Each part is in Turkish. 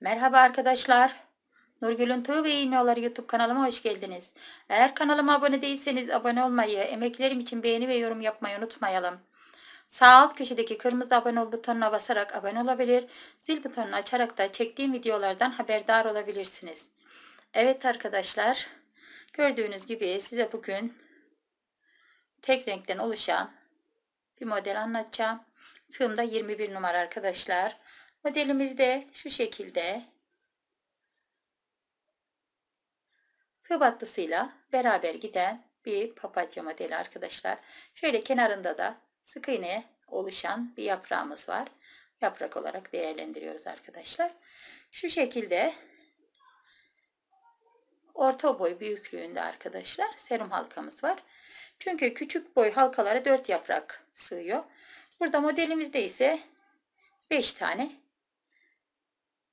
Merhaba arkadaşlar. Nurgül'ün Tığ ve İğneoları YouTube kanalıma hoş geldiniz. Eğer kanalıma abone değilseniz abone olmayı, emeklerim için beğeni ve yorum yapmayı unutmayalım. Sağ alt köşedeki kırmızı abone ol butonuna basarak abone olabilir, zil butonunu açarak da çektiğim videolardan haberdar olabilirsiniz. Evet arkadaşlar, gördüğünüz gibi size bugün tek renkten oluşan bir model anlatacağım. Tığımda 21 numara arkadaşlar. Modelimizde şu şekilde kıbatlısıyla beraber giden bir papatya modeli arkadaşlar. Şöyle kenarında da sık iğne oluşan bir yaprağımız var. Yaprak olarak değerlendiriyoruz arkadaşlar. Şu şekilde orta boy büyüklüğünde arkadaşlar serum halkamız var. Çünkü küçük boy halkalara 4 yaprak sığıyor. Burada modelimizde ise 5 tane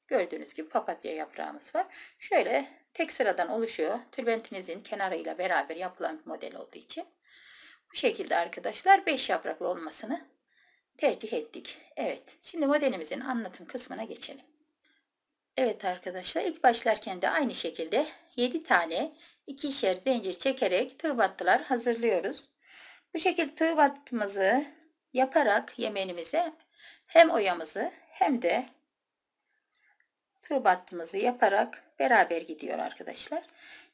Gördüğünüz gibi papatya yaprağımız var. Şöyle tek sıradan oluşuyor. Tülbentinizin kenarıyla beraber yapılan bir model olduğu için. Bu şekilde arkadaşlar 5 yapraklı olmasını tercih ettik. Evet şimdi modelimizin anlatım kısmına geçelim. Evet arkadaşlar ilk başlarken de aynı şekilde 7 tane ikişer zincir çekerek tığ battılar hazırlıyoruz. Bu şekilde tığ battımızı yaparak yemenimize hem oyamızı hem de tığ battımızı yaparak beraber gidiyor arkadaşlar.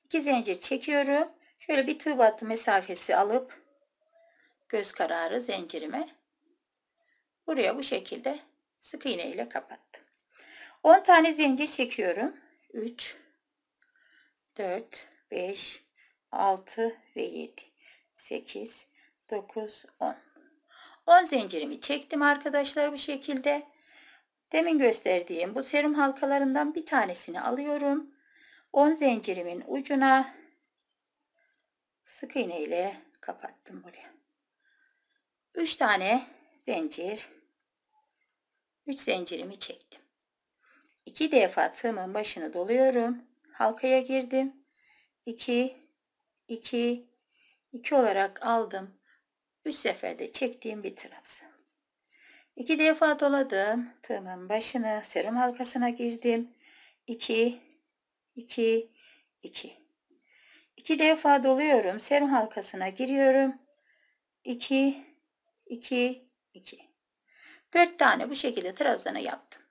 2 zincir çekiyorum. Şöyle bir tığ battı mesafesi alıp göz kararı zincirime buraya bu şekilde sık iğne ile kapattım. 10 tane zincir çekiyorum. 3 4 5 6 ve 7 8 9 10 10 zincirimi çektim arkadaşlar bu şekilde. Demin gösterdiğim bu serum halkalarından bir tanesini alıyorum. 10 zincirimin ucuna sık iğne ile kapattım buraya. 3 tane zincir 3 zincirimi çektim. 2 defa tığımın başını doluyorum. Halkaya girdim. 2 2 2 olarak aldım. 3 seferde çektiğim bir trabzan. 2 defa doladım. Tığımın başını serum halkasına girdim. 2 2 2 2 defa doluyorum. Serum halkasına giriyorum. 2 2 2 4 tane bu şekilde trabzanı yaptım.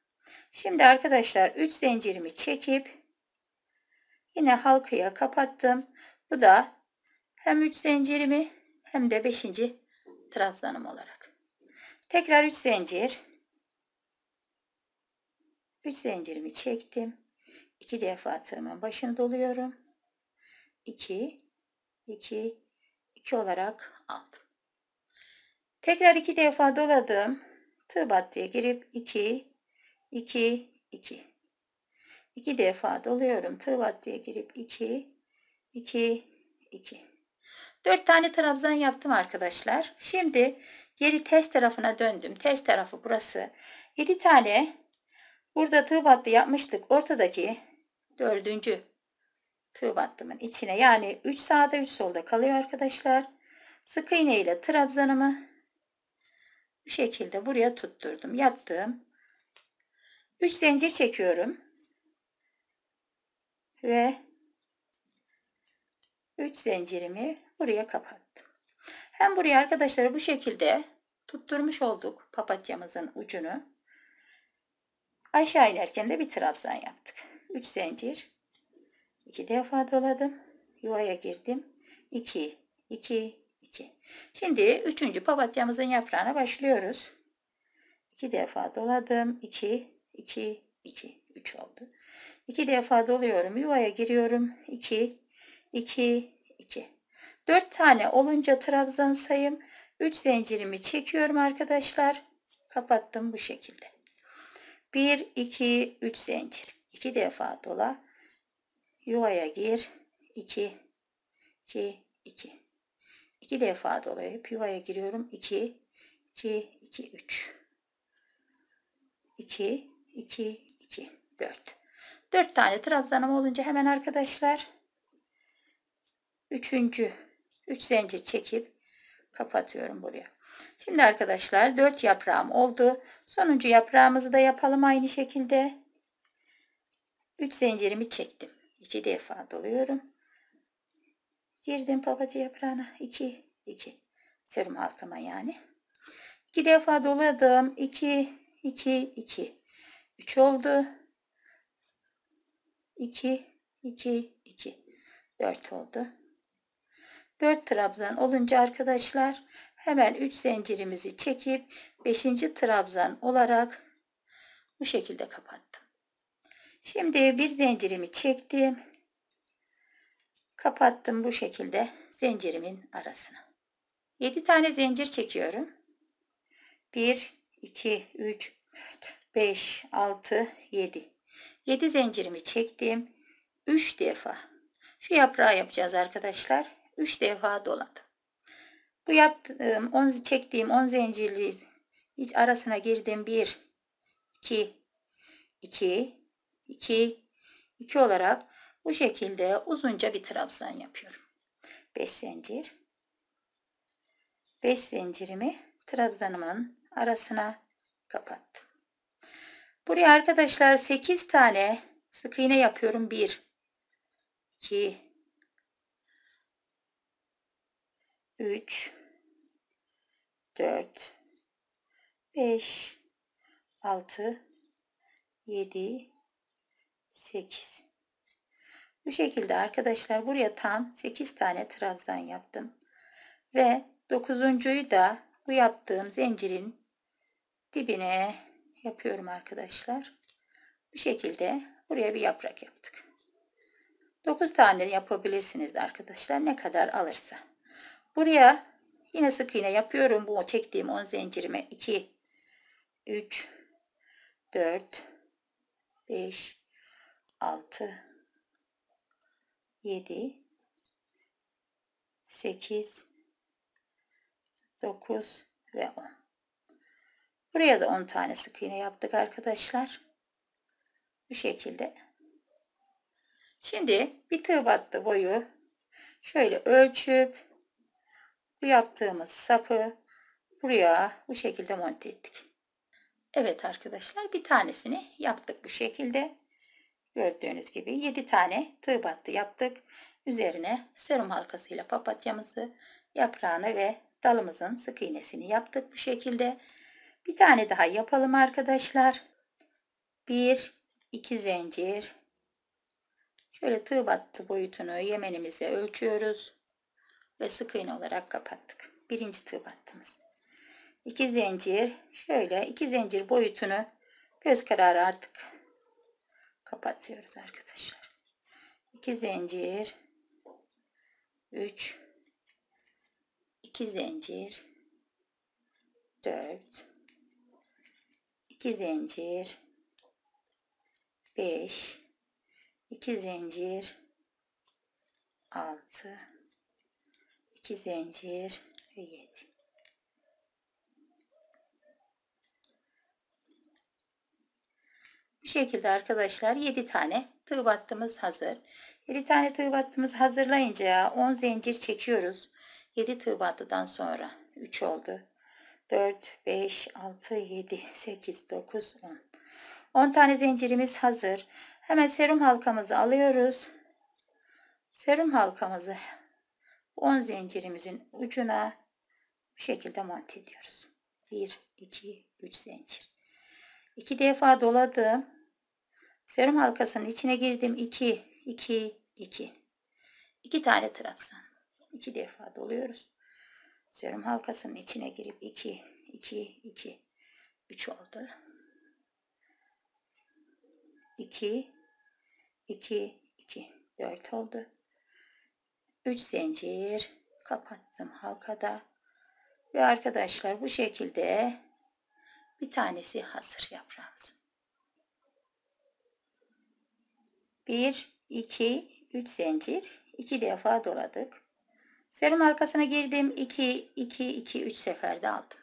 Şimdi arkadaşlar 3 zincirimi çekip yine halkaya kapattım. Bu da hem 3 zincirimi hem de 5. trabzanım olarak. Tekrar 3 zincir. 3 zincirimi çektim. 2 defa tığımın başını doluyorum. 2 2 2 olarak aldım. Tekrar 2 defa doladım. Tığ battıya girip 2 2 2 2 defa doluyorum. Tığ battıya girip 2 2 2 4 tane trabzan yaptım arkadaşlar. Şimdi Geri ters tarafına döndüm. Ters tarafı burası. 7 tane burada tığ battı yapmıştık. Ortadaki dördüncü tığ battımın içine yani 3 sağda 3 solda kalıyor arkadaşlar. Sık iğne ile trabzanımı bu şekilde buraya tutturdum. Yaptım. 3 zincir çekiyorum. Ve 3 zincirimi buraya kapattım. Hem buraya arkadaşları bu şekilde tutturmuş olduk papatyamızın ucunu. Aşağı inerken de bir trabzan yaptık. 3 zincir. 2 defa doladım. Yuvaya girdim. 2, 2, 2. Şimdi 3. papatyamızın yaprağına başlıyoruz. 2 defa doladım. 2, 2, 2. 3 oldu. 2 defa doluyorum. Yuvaya giriyorum. 2, 2, 4 tane olunca trabzan sayım 3 zincirimi çekiyorum arkadaşlar. Kapattım bu şekilde. 1 2 3 zincir. 2 defa dola. Yuvaya gir. 2 2 2. 2 defa dolayıp yuvaya giriyorum. 2 2 2 3. 2 2 2 4. 4 tane trabzanım olunca hemen arkadaşlar 3. 3 zincir çekip kapatıyorum buraya. Şimdi arkadaşlar 4 yaprağım oldu. Sonuncu yaprağımızı da yapalım aynı şekilde. 3 zincirimi çektim. 2 defa doluyorum. Girdim papatya yaprağına. 2 2 serum halkama yani. 2 defa doladım. 2 2 2 3 oldu. 2 2 2 4 oldu. 4 trabzan olunca arkadaşlar hemen 3 zincirimizi çekip 5. trabzan olarak bu şekilde kapattım. Şimdi bir zincirimi çektim. Kapattım bu şekilde zincirimin arasına. 7 tane zincir çekiyorum. 1 2 3 5 6 7 7 zincirimi çektim. 3 defa şu yaprağı yapacağız arkadaşlar. 3 defa doladım. Bu yaptığım, on, çektiğim 10 zincirli iç arasına girdim. 1, 2, 2, 2, 2 olarak bu şekilde uzunca bir trabzan yapıyorum. 5 zincir. 5 zincirimi trabzanımın arasına kapattım. Buraya arkadaşlar 8 tane sık iğne yapıyorum. 1, 2, 3 4 5 6 7 8 bu şekilde arkadaşlar buraya tam 8 tane trabzan yaptım ve dokuzuncuyu da bu yaptığım zincirin dibine yapıyorum arkadaşlar bu şekilde buraya bir yaprak yaptık 9 tane yapabilirsiniz arkadaşlar ne kadar alırsa Buraya yine sık iğne yapıyorum. Bu çektiğim 10 zincirime 2, 3, 4, 5, 6, 7, 8, 9 ve 10. Buraya da 10 tane sık iğne yaptık arkadaşlar. Bu şekilde. Şimdi bir tığ battı boyu şöyle ölçüp yaptığımız sapı buraya bu şekilde monte ettik. Evet arkadaşlar bir tanesini yaptık bu şekilde. Gördüğünüz gibi 7 tane tığ battı yaptık. Üzerine serum halkasıyla papatyamızı, yaprağını ve dalımızın sık iğnesini yaptık bu şekilde. Bir tane daha yapalım arkadaşlar. 1 2 zincir. Şöyle tığ battı boyutunu yemenimize ölçüyoruz ve sık iğne olarak kapattık. Birinci tığ battımız. İki zincir şöyle iki zincir boyutunu göz kararı artık kapatıyoruz arkadaşlar. İki zincir 3 2 zincir 4 2 zincir 5 2 zincir 6 2 zincir ve 7 bu şekilde arkadaşlar 7 tane tığ battığımız hazır 7 tane tığ battığımız hazırlayınca 10 zincir çekiyoruz 7 tığ battıdan sonra 3 oldu 4 5 6 7 8 9 10 10 tane zincirimiz hazır hemen serum halkamızı alıyoruz serum halkamızı 10 zincirimizin ucuna bu şekilde monte ediyoruz. 1, 2, 3 zincir. 2 defa doladım. Serum halkasının içine girdim. 2, 2, 2. 2 tane trabzan. 2 defa doluyoruz. Serum halkasının içine girip 2, 2, 2. 3 oldu. 2, 2, 2. 4 oldu. 3 zincir kapattım halkada ve arkadaşlar bu şekilde bir tanesi hazır yaprağımızın 1 2 3 zincir 2 defa doladık serum halkasına girdim 2 2 2 3 seferde aldım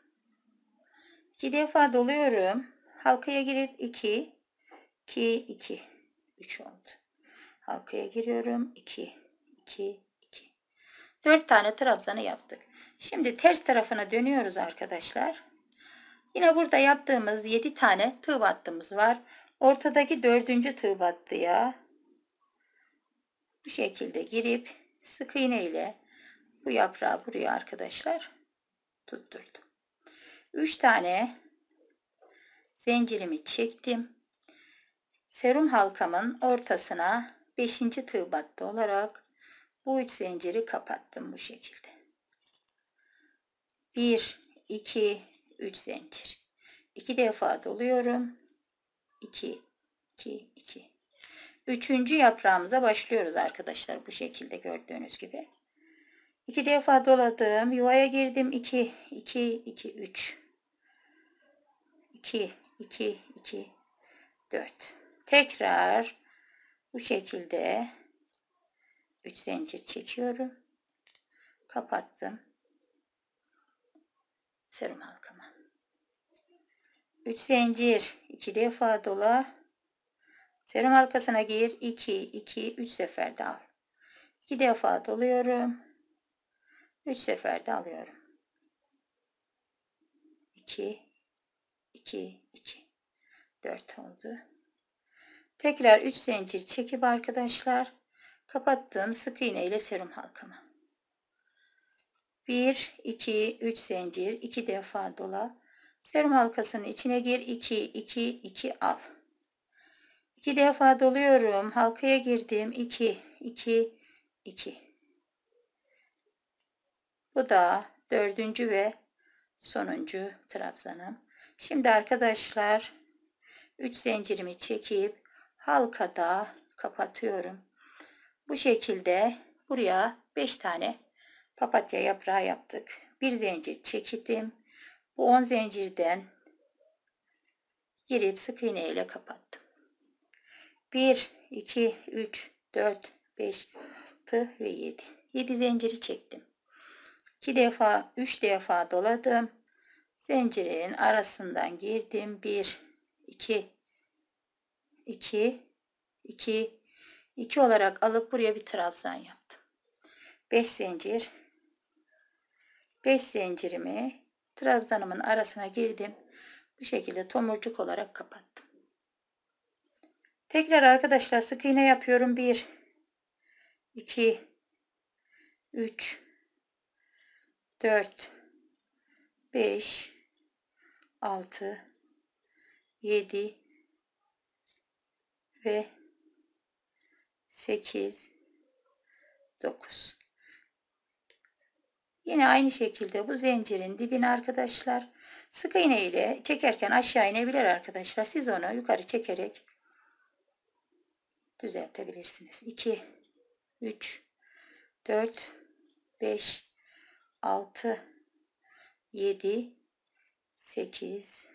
2 defa doluyorum halkaya girip 2 2 2 3 oldu halkaya giriyorum 2 2 4 tane trabzanı yaptık. Şimdi ters tarafına dönüyoruz arkadaşlar. Yine burada yaptığımız 7 tane tığ battığımız var. Ortadaki 4. tığ battıya bu şekilde girip sık iğne ile bu yaprağı buraya arkadaşlar tutturdum. 3 tane zincirimi çektim. Serum halkamın ortasına 5. tığ battı olarak bu üç zinciri kapattım bu şekilde. 1, 2, 3 zincir. 2 defa doluyorum. 2, 2, 2. Üçüncü yaprağımıza başlıyoruz arkadaşlar. Bu şekilde gördüğünüz gibi. 2 defa doladım. Yuvaya girdim. 2, 2, 2, 3. 2, 2, 2, 4. Tekrar bu şekilde 3 zincir çekiyorum. Kapattım. Sarım halkama. 3 zincir 2 defa dola. Sarım halkasına gir. 2 2 3 seferde al. 2 defa doluyorum. 3 seferde alıyorum. 2 2 2 4 oldu. Tekrar 3 zincir çekip arkadaşlar Kapattığım sık iğne ile serum halkamı. 1, 2, 3 zincir, 2 defa dola. Serum halkasının içine gir, 2, 2, 2 al. 2 defa doluyorum. Halkaya girdim. 2, 2, 2. Bu da dördüncü ve sonuncu trabzanım. Şimdi arkadaşlar 3 zincirimi çekip halkada kapatıyorum. Bu şekilde buraya 5 tane papatya yaprağı yaptık. Bir zincir çektim. Bu 10 zincirden girip sık iğne ile kapattım. 1, 2, 3, 4, 5, 6 ve 7. 7 zinciri çektim. 2 defa 3 defa doladım. Zincirin arasından girdim. 1, 2, 2, 2, 2 olarak alıp buraya bir trabzan yaptım. 5 zincir 5 zincirimi trabzanımın arasına girdim. Bu şekilde tomurcuk olarak kapattım. Tekrar arkadaşlar sık iğne yapıyorum. 1 2 3 4 5 6 7 ve 8 9 yine aynı şekilde bu zincirin dibine arkadaşlar sık iğne ile çekerken aşağı inebilir arkadaşlar siz onu yukarı çekerek düzeltebilirsiniz 2 3 4 5 6 7 8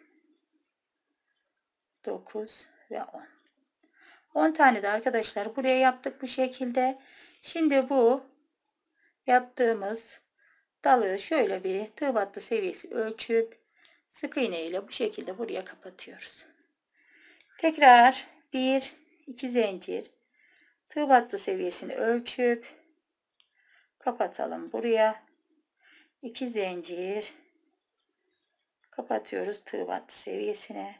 9 ve 10 10 tane de arkadaşlar buraya yaptık bu şekilde. Şimdi bu yaptığımız dalı şöyle bir tığ battı seviyesi ölçüp sık iğne ile bu şekilde buraya kapatıyoruz. Tekrar 1 2 zincir tığ battı seviyesini ölçüp kapatalım buraya. 2 zincir kapatıyoruz tığ battı seviyesine.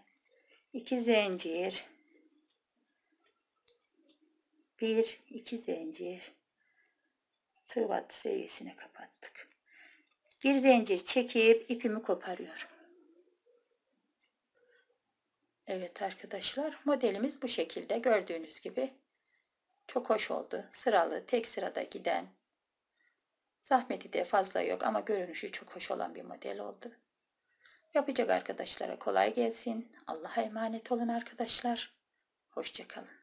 2 zincir bir iki zincir tığ seviyesine kapattık. Bir zincir çekip ipimi koparıyorum. Evet arkadaşlar modelimiz bu şekilde gördüğünüz gibi çok hoş oldu. Sıralı tek sırada giden zahmeti de fazla yok ama görünüşü çok hoş olan bir model oldu. Yapacak arkadaşlara kolay gelsin. Allah'a emanet olun arkadaşlar. Hoşçakalın.